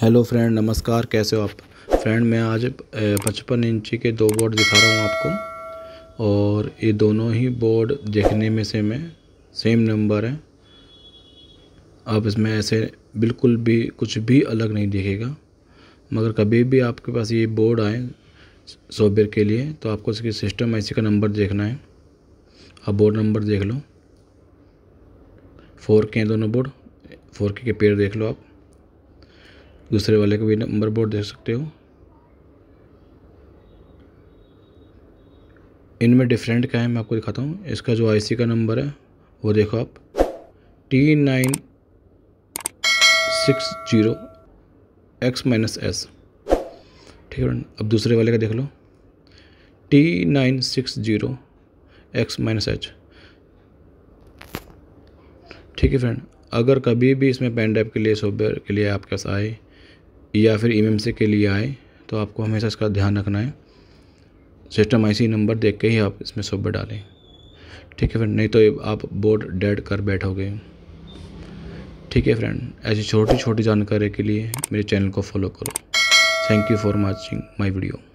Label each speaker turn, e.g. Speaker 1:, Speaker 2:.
Speaker 1: hello friend नमस्कार कैसे हो आप फ्रेंड मैं आज पचपन इंची के दो बोर्ड दिखा रहा हूँ आपको और ये दोनों ही बोर्ड देखने में सेम है सेम नंबर है आप इसमें ऐसे बिल्कुल भी कुछ भी अलग नहीं दिखेगा मगर कभी भी आपके पास ये बोर्ड आए सॉफ्टवेयर के लिए तो आपको इसकी सिस्टम ऐसी का नंबर देखना है आप बोर्ड नंबर देख लो फोर के दोनों बोर्ड फोर के पेयर देख लो आप दूसरे वाले का भी नंबर बोर्ड देख सकते हो इनमें डिफरेंट क्या है मैं आपको दिखाता हूँ इसका जो आईसी का नंबर है वो देखो आप T nine six zero X minus S ठीक है अब दूसरे वाले का देख लो T nine six zero X minus H ठीक है फ्रेंड अगर कभी भी इसमें पेन ड्राइव के लिए सॉफ्टवेयर के लिए आपके पास आए या फिर ई e के लिए आए तो आपको हमेशा इसका ध्यान रखना है सिस्टम आईसी नंबर देख के ही आप इसमें सॉफ्टवेयर डालें ठीक है फ्रेंड नहीं तो आप बोर्ड डेड कर बैठोगे ठीक है फ्रेंड ऐसी छोटी छोटी जानकारी के लिए मेरे चैनल को फॉलो करो thank you for watching my video